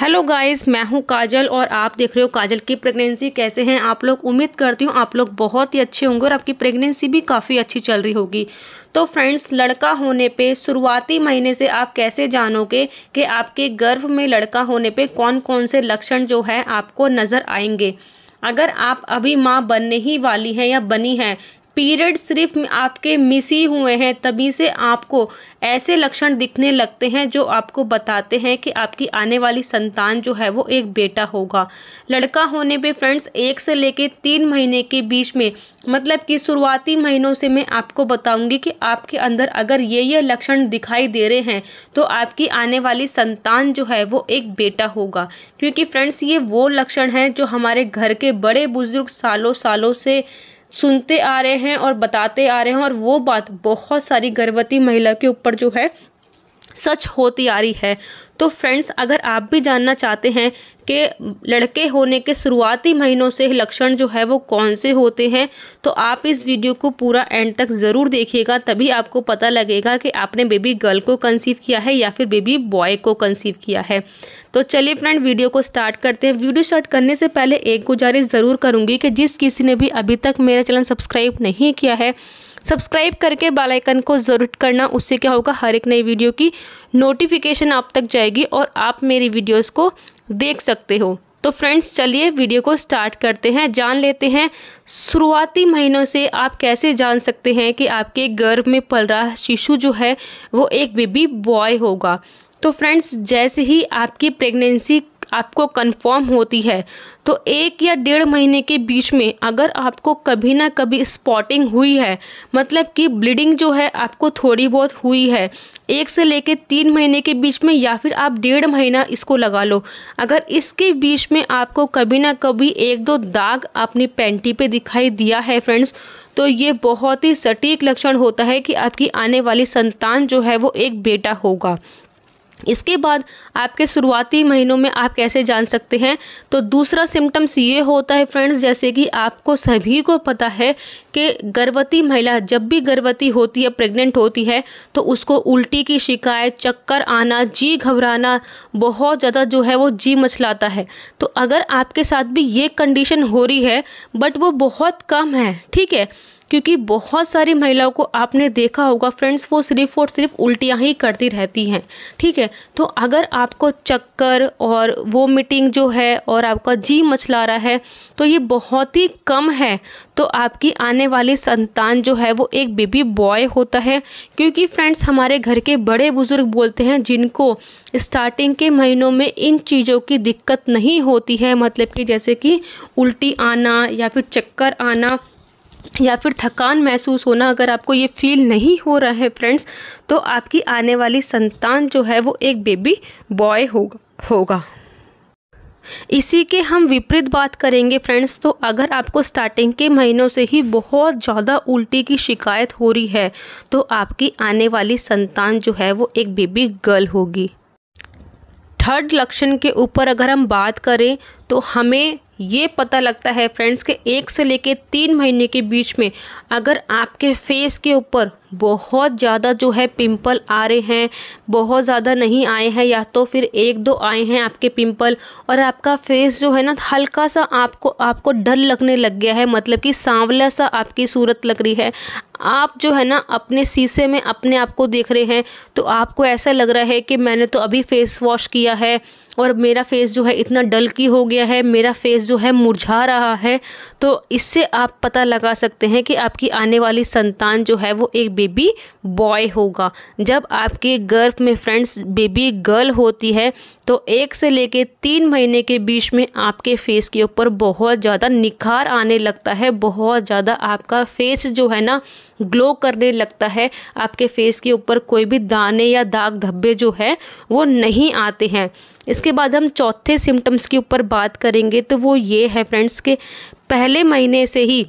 hello guys मैं हूं काजल और आप देख रहे हो काजल की प्रेगनेंसी कैसे हैं आप लोग उम्मीद करती हूं आप लोग बहुत ही अच्छे होंगे और आपकी प्रेगनेंसी भी काफ़ी अच्छी चल रही होगी तो फ्रेंड्स लड़का होने पे शुरुआती महीने से आप कैसे जानोगे कि आपके गर्भ में लड़का होने पे कौन कौन से लक्षण जो है आपको नज़र आएंगे अगर आप अभी माँ बनने ही वाली हैं या बनी हैं पीरियड सिर्फ आपके मिस ही हुए हैं तभी से आपको ऐसे लक्षण दिखने लगते हैं जो आपको बताते हैं कि आपकी आने वाली संतान जो है वो एक बेटा होगा लड़का होने पे फ्रेंड्स एक से लेके तीन महीने के बीच में मतलब कि शुरुआती महीनों से मैं आपको बताऊंगी कि आपके अंदर अगर ये ये लक्षण दिखाई दे रहे हैं तो आपकी आने वाली संतान जो है वो एक बेटा होगा क्योंकि फ्रेंड्स ये वो लक्षण हैं जो हमारे घर के बड़े बुज़ुर्ग सालों सालों से सुनते आ रहे हैं और बताते आ रहे हैं और वो बात बहुत सारी गर्भवती महिला के ऊपर जो है सच होती आ रही है तो फ्रेंड्स अगर आप भी जानना चाहते हैं कि लड़के होने के शुरुआती महीनों से लक्षण जो है वो कौन से होते हैं तो आप इस वीडियो को पूरा एंड तक ज़रूर देखिएगा तभी आपको पता लगेगा कि आपने बेबी गर्ल को कंसीव किया है या फिर बेबी बॉय को कंसीव किया है तो चलिए फ्रेंड वीडियो को स्टार्ट करते हैं वीडियो स्टार्ट करने से पहले एक गुजारिश ज़रूर करूँगी कि जिस किसी ने भी अभी तक मेरा चैनल सब्सक्राइब नहीं किया है सब्सक्राइब करके बेल आइकन को ज़रूर करना उससे क्या होगा हर एक नई वीडियो की नोटिफिकेशन आप तक जाएगी और आप मेरी वीडियोस को देख सकते हो तो फ्रेंड्स चलिए वीडियो को स्टार्ट करते हैं जान लेते हैं शुरुआती महीनों से आप कैसे जान सकते हैं कि आपके गर्भ में पल रहा शिशु जो है वो एक बेबी बॉय होगा तो फ्रेंड्स जैसे ही आपकी प्रेगनेंसी आपको कंफर्म होती है तो एक या डेढ़ महीने के बीच में अगर आपको कभी ना कभी स्पॉटिंग हुई है मतलब कि ब्लीडिंग जो है आपको थोड़ी बहुत हुई है एक से लेकर तीन महीने के बीच में या फिर आप डेढ़ महीना इसको लगा लो अगर इसके बीच में आपको कभी ना कभी एक दो दाग अपनी पेंटी पे दिखाई दिया है फ्रेंड्स तो ये बहुत ही सटीक लक्षण होता है कि आपकी आने वाली संतान जो है वो एक बेटा होगा इसके बाद आपके शुरुआती महीनों में आप कैसे जान सकते हैं तो दूसरा सिम्टम्स ये होता है फ्रेंड्स जैसे कि आपको सभी को पता है कि गर्भवती महिला जब भी गर्भवती होती है प्रेग्नेंट होती है तो उसको उल्टी की शिकायत चक्कर आना जी घबराना बहुत ज़्यादा जो है वो जी मचलाता है तो अगर आपके साथ भी ये कंडीशन हो रही है बट वो बहुत कम है ठीक है क्योंकि बहुत सारी महिलाओं को आपने देखा होगा फ्रेंड्स वो सिर्फ और सिर्फ उल्टियाँ ही करती रहती हैं ठीक है तो अगर आपको चक्कर और वो मीटिंग जो है और आपका जी मचला रहा है तो ये बहुत ही कम है तो आपकी आने वाली संतान जो है वो एक बेबी बॉय होता है क्योंकि फ्रेंड्स हमारे घर के बड़े बुज़ुर्ग बोलते हैं जिनको स्टार्टिंग के महीनों में इन चीज़ों की दिक्कत नहीं होती है मतलब कि जैसे कि उल्टी आना या फिर चक्कर आना या फिर थकान महसूस होना अगर आपको ये फील नहीं हो रहा है फ्रेंड्स तो आपकी आने वाली संतान जो है वो एक बेबी बॉय होगा होगा इसी के हम विपरीत बात करेंगे फ्रेंड्स तो अगर आपको स्टार्टिंग के महीनों से ही बहुत ज़्यादा उल्टी की शिकायत हो रही है तो आपकी आने वाली संतान जो है वो एक बेबी गर्ल होगी थर्ड लक्षण के ऊपर अगर हम बात करें तो हमें ये पता लगता है फ्रेंड्स के एक से लेके तीन महीने के बीच में अगर आपके फेस के ऊपर बहुत ज़्यादा जो है पिंपल आ रहे हैं बहुत ज़्यादा नहीं आए हैं या तो फिर एक दो आए हैं आपके पिंपल और आपका फेस जो है ना हल्का सा आपको आपको डर लगने लग गया है मतलब कि सांवला सा आपकी सूरत लग रही है आप जो है ना अपने शीशे में अपने आप को देख रहे हैं तो आपको ऐसा लग रहा है कि मैंने तो अभी फेस वॉश किया है और मेरा फेस जो है इतना डल की हो गया है मेरा फेस जो है मुरझा रहा है तो इससे आप पता लगा सकते हैं कि आपकी आने वाली संतान जो है वो एक बेबी बॉय होगा जब आपके गर्भ में फ्रेंड्स बेबी गर्ल होती है तो एक से लेके तीन महीने के बीच में आपके फेस के ऊपर बहुत ज़्यादा निखार आने लगता है बहुत ज़्यादा आपका फेस जो है ना ग्लो करने लगता है आपके फेस के ऊपर कोई भी दाने या दाग धब्बे जो है वो नहीं आते हैं इसके बाद हम चौथे सिम्टम्स के ऊपर बात करेंगे तो वो ये है फ्रेंड्स के पहले महीने से ही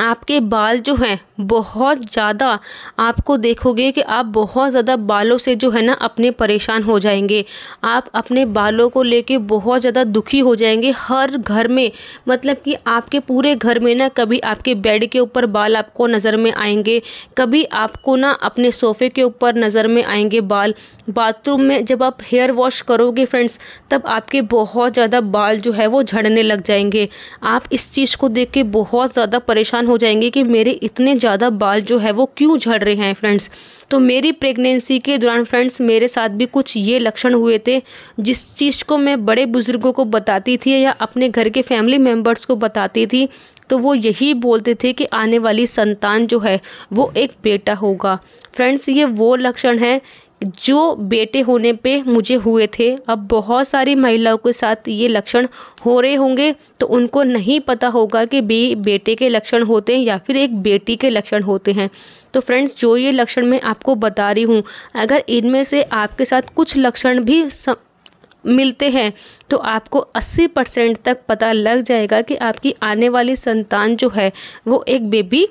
आपके बाल जो हैं बहुत ज़्यादा आपको देखोगे कि आप बहुत ज़्यादा बालों से जो है ना अपने परेशान हो जाएंगे आप अपने बालों को लेके बहुत ज़्यादा दुखी हो जाएंगे हर घर में मतलब कि आपके पूरे घर में ना कभी आपके बेड के ऊपर बाल आपको नज़र में आएंगे कभी आपको ना अपने सोफ़े के ऊपर नज़र में आएंगे बाल बाथरूम में जब आप हेयर वॉश करोगे फ्रेंड्स तब आपके बहुत ज़्यादा बाल जो है वो झड़ने लग जाएंगे आप इस चीज़ को देख के बहुत ज़्यादा परेशान परेशान हो जाएंगे कि मेरे इतने ज़्यादा बाल जो है वो क्यों झड़ रहे हैं फ्रेंड्स तो मेरी प्रेगनेंसी के दौरान फ्रेंड्स मेरे साथ भी कुछ ये लक्षण हुए थे जिस चीज़ को मैं बड़े बुज़ुर्गों को बताती थी या अपने घर के फैमिली मेम्बर्स को बताती थी तो वो यही बोलते थे कि आने वाली संतान जो है वो एक बेटा होगा फ्रेंड्स ये वो लक्षण है जो बेटे होने पे मुझे हुए थे अब बहुत सारी महिलाओं के साथ ये लक्षण हो रहे होंगे तो उनको नहीं पता होगा कि बे बेटे के लक्षण होते हैं या फिर एक बेटी के लक्षण होते हैं तो फ्रेंड्स जो ये लक्षण मैं आपको बता रही हूँ अगर इनमें से आपके साथ कुछ लक्षण भी सम... मिलते हैं तो आपको 80 परसेंट तक पता लग जाएगा कि आपकी आने वाली संतान जो है वो एक बेबी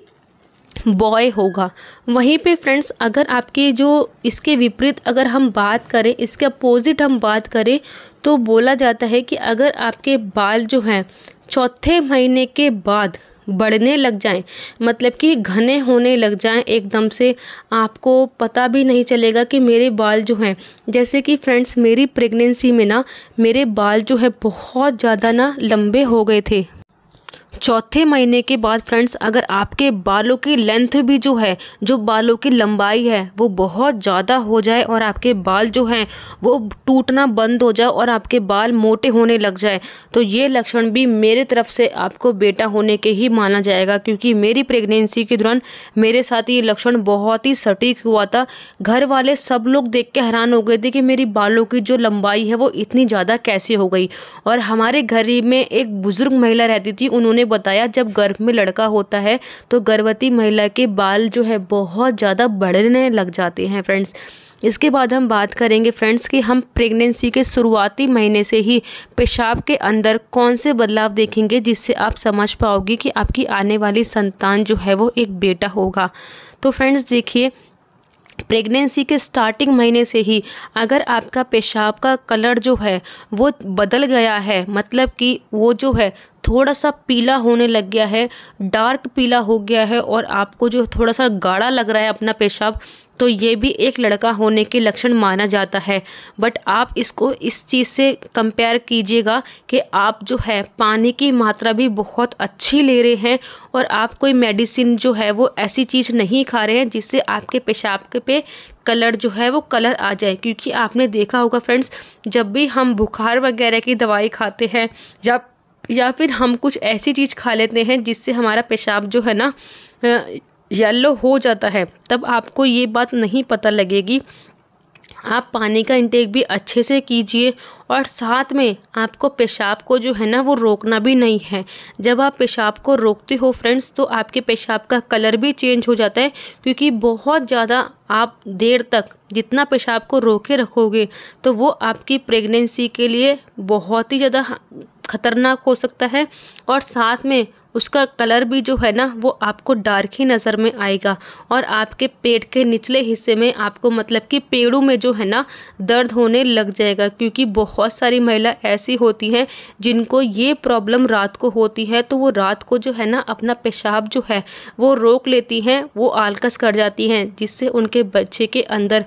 बॉय होगा वहीं पे फ्रेंड्स अगर आपके जो इसके विपरीत अगर हम बात करें इसके अपोजिट हम बात करें तो बोला जाता है कि अगर आपके बाल जो हैं चौथे महीने के बाद बढ़ने लग जाएं मतलब कि घने होने लग जाएं एकदम से आपको पता भी नहीं चलेगा कि मेरे बाल जो हैं जैसे कि फ्रेंड्स मेरी प्रेगनेंसी में ना मेरे बाल जो है बहुत ज़्यादा ना लंबे हो गए थे चौथे महीने के बाद फ्रेंड्स अगर आपके बालों की लेंथ भी जो है जो बालों की लंबाई है वो बहुत ज़्यादा हो जाए और आपके बाल जो हैं वो टूटना बंद हो जाए और आपके बाल मोटे होने लग जाए तो ये लक्षण भी मेरे तरफ से आपको बेटा होने के ही माना जाएगा क्योंकि मेरी प्रेगनेंसी के दौरान मेरे साथ ये लक्षण बहुत ही सटीक हुआ था घर वाले सब लोग देख के हैरान हो गए थे कि मेरी बालों की जो लंबाई है वो इतनी ज़्यादा कैसे हो गई और हमारे घर में एक बुज़ुर्ग महिला रहती थी उन्होंने ने बताया जब गर्भ में लड़का होता है तो गर्भवती महिला के बाल जो है बहुत ज़्यादा बढ़ने लग जाते हैं फ्रेंड्स इसके बाद हम बात करेंगे फ्रेंड्स कि हम प्रेगनेंसी के शुरुआती महीने से ही पेशाब के अंदर कौन से बदलाव देखेंगे जिससे आप समझ पाओगे कि आपकी आने वाली संतान जो है वो एक बेटा होगा तो फ्रेंड्स देखिए प्रेगनेंसी के स्टार्टिंग महीने से ही अगर आपका पेशाब का कलर जो है वो बदल गया है मतलब कि वो जो है थोड़ा सा पीला होने लग गया है डार्क पीला हो गया है और आपको जो थोड़ा सा गाढ़ा लग रहा है अपना पेशाब तो ये भी एक लड़का होने के लक्षण माना जाता है बट आप इसको इस चीज़ से कंपेयर कीजिएगा कि आप जो है पानी की मात्रा भी बहुत अच्छी ले रहे हैं और आप कोई मेडिसिन जो है वो ऐसी चीज़ नहीं खा रहे हैं जिससे आपके पेशाब के पे कलर जो है वो कलर आ जाए क्योंकि आपने देखा होगा फ्रेंड्स जब भी हम बुखार वगैरह की दवाई खाते हैं या या फिर हम कुछ ऐसी चीज़ खा लेते हैं जिससे हमारा पेशाब जो है ना येलो हो जाता है तब आपको ये बात नहीं पता लगेगी आप पानी का इंटेक भी अच्छे से कीजिए और साथ में आपको पेशाब को जो है ना वो रोकना भी नहीं है जब आप पेशाब को रोकते हो फ्रेंड्स तो आपके पेशाब का कलर भी चेंज हो जाता है क्योंकि बहुत ज़्यादा आप देर तक जितना पेशाब को रोके रखोगे तो वो आपकी प्रेगनेंसी के लिए बहुत ही ज़्यादा ख़तरनाक हो सकता है और साथ में उसका कलर भी जो है ना वो आपको डार्क ही नज़र में आएगा और आपके पेट के निचले हिस्से में आपको मतलब कि पेड़ों में जो है ना दर्द होने लग जाएगा क्योंकि बहुत सारी महिला ऐसी होती हैं जिनको ये प्रॉब्लम रात को होती है तो वो रात को जो है ना अपना पेशाब जो है वो रोक लेती हैं वो आलकस कर जाती हैं जिससे उनके बच्चे के अंदर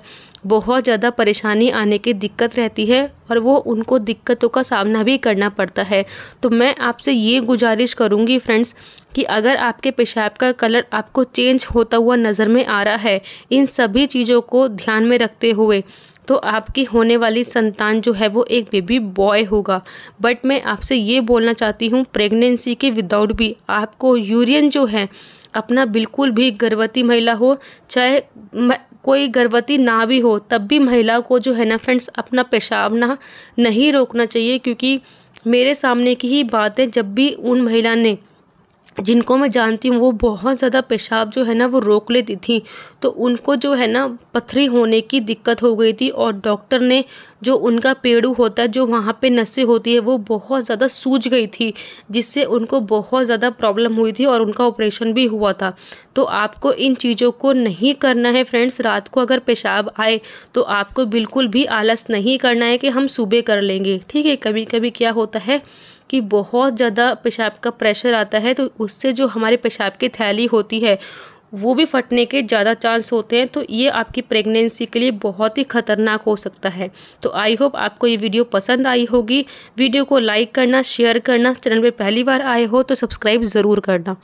बहुत ज़्यादा परेशानी आने की दिक्कत रहती है और वो उनको दिक्कतों का सामना भी करना पड़ता है तो मैं आपसे ये गुजारिश करूँगी फ्रेंड्स कि अगर आपके पेशाब का कलर आपको चेंज होता हुआ नज़र में आ रहा है इन सभी चीज़ों को ध्यान में रखते हुए तो आपकी होने वाली संतान जो है वो एक बेबी बॉय होगा बट मैं आपसे ये बोलना चाहती हूँ प्रेगनेंसी के विदाउट भी आपको यूरियन जो है अपना बिल्कुल भी गर्भवती महिला हो चाहे कोई गर्भवती ना भी हो तब भी महिला को जो है ना फ्रेंड्स अपना पेशाब ना नहीं रोकना चाहिए क्योंकि मेरे सामने की ही बात है जब भी उन महिला ने जिनको मैं जानती हूँ वो बहुत ज़्यादा पेशाब जो है ना वो रोक लेती थी तो उनको जो है ना पथरी होने की दिक्कत हो गई थी और डॉक्टर ने जो उनका पेड़ू होता है जो वहाँ पे नसें होती है वो बहुत ज़्यादा सूज गई थी जिससे उनको बहुत ज़्यादा प्रॉब्लम हुई थी और उनका ऑपरेशन भी हुआ था तो आपको इन चीज़ों को नहीं करना है फ्रेंड्स रात को अगर पेशाब आए तो आपको बिल्कुल भी आलस नहीं करना है कि हम सुबह कर लेंगे ठीक है कभी कभी क्या होता है कि बहुत ज़्यादा पेशाब का प्रेशर आता है तो उससे जो हमारे पेशाब की थैली होती है वो भी फटने के ज़्यादा चांस होते हैं तो ये आपकी प्रेगनेंसी के लिए बहुत ही ख़तरनाक हो सकता है तो आई होप आपको ये वीडियो पसंद आई होगी वीडियो को लाइक करना शेयर करना चैनल पे पहली बार आए हो तो सब्सक्राइब ज़रूर करना